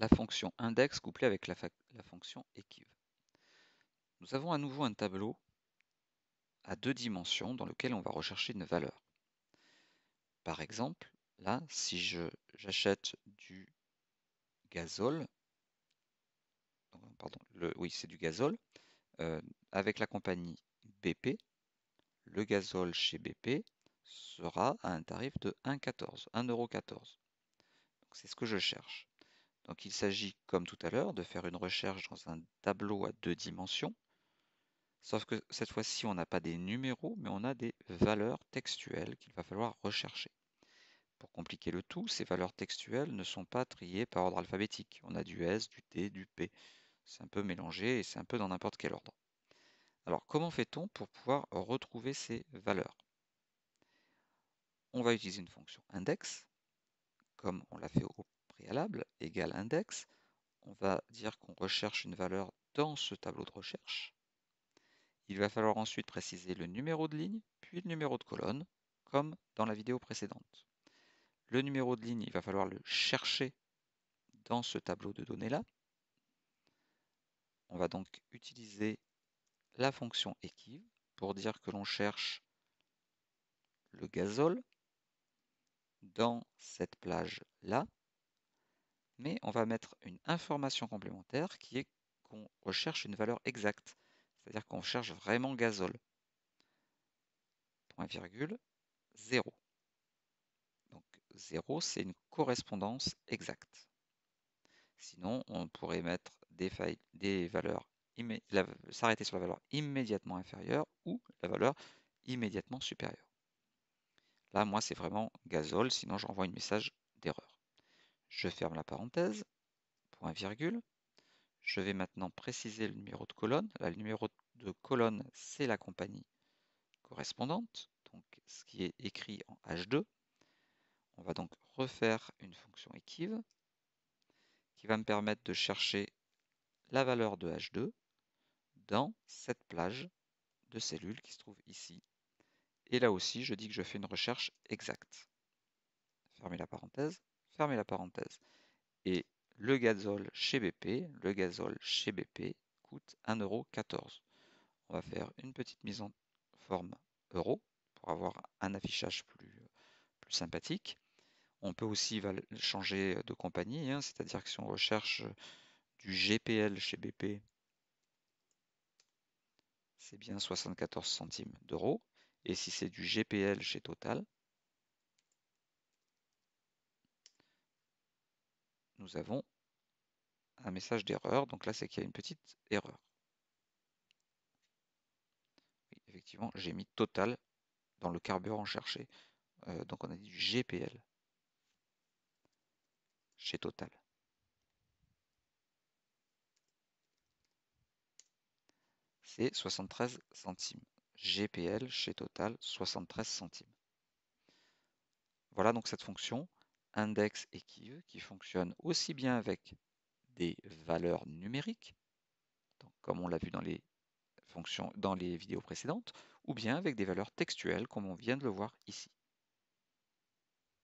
la fonction index couplée avec la, fonction équive. Nous avons à nouveau un tableau à deux dimensions dans lequel on va rechercher une valeur. Par exemple, là, si j'achète du gazole, pardon, le, oui, c'est du gazole, euh, avec la compagnie BP, le gazole chez BP sera à un tarif de 1,14, 1,14€. C'est ce que je cherche. Donc il s'agit, comme tout à l'heure, de faire une recherche dans un tableau à deux dimensions, sauf que cette fois-ci, on n'a pas des numéros, mais on a des valeurs textuelles qu'il va falloir rechercher. Pour compliquer le tout, ces valeurs textuelles ne sont pas triées par ordre alphabétique. On a du S, du T, du P. C'est un peu mélangé et c'est un peu dans n'importe quel ordre. Alors comment fait-on pour pouvoir retrouver ces valeurs On va utiliser une fonction index, comme on l'a fait au index, on va dire qu'on recherche une valeur dans ce tableau de recherche. Il va falloir ensuite préciser le numéro de ligne, puis le numéro de colonne, comme dans la vidéo précédente. Le numéro de ligne, il va falloir le chercher dans ce tableau de données-là. On va donc utiliser la fonction équive pour dire que l'on cherche le gazole dans cette plage-là mais on va mettre une information complémentaire qui est qu'on recherche une valeur exacte, c'est-à-dire qu'on cherche vraiment gazole. Point virgule 0. Donc 0, c'est une correspondance exacte. Sinon, on pourrait mettre des, des valeurs s'arrêter sur la valeur immédiatement inférieure ou la valeur immédiatement supérieure. Là, moi, c'est vraiment gazole, sinon j'envoie un message d'erreur. Je ferme la parenthèse, point virgule. Je vais maintenant préciser le numéro de colonne. Le numéro de colonne, c'est la compagnie correspondante, donc ce qui est écrit en H2. On va donc refaire une fonction équive qui va me permettre de chercher la valeur de H2 dans cette plage de cellules qui se trouve ici. Et là aussi, je dis que je fais une recherche exacte. Fermez la parenthèse fermez la parenthèse. Et le gazole chez BP, le gazole chez BP coûte 1,14€. On va faire une petite mise en forme euro pour avoir un affichage plus, plus sympathique. On peut aussi changer de compagnie, hein, c'est-à-dire que si on recherche du GPL chez BP, c'est bien 74 centimes d'euros. Et si c'est du GPL chez Total, nous avons un message d'erreur. Donc là, c'est qu'il y a une petite erreur. effectivement, j'ai mis total dans le carburant cherché. Euh, donc on a dit GPL chez Total. C'est 73 centimes. GPL chez Total, 73 centimes. Voilà donc cette fonction index et qui fonctionne aussi bien avec des valeurs numériques, comme on l'a vu dans les, fonctions, dans les vidéos précédentes, ou bien avec des valeurs textuelles comme on vient de le voir ici.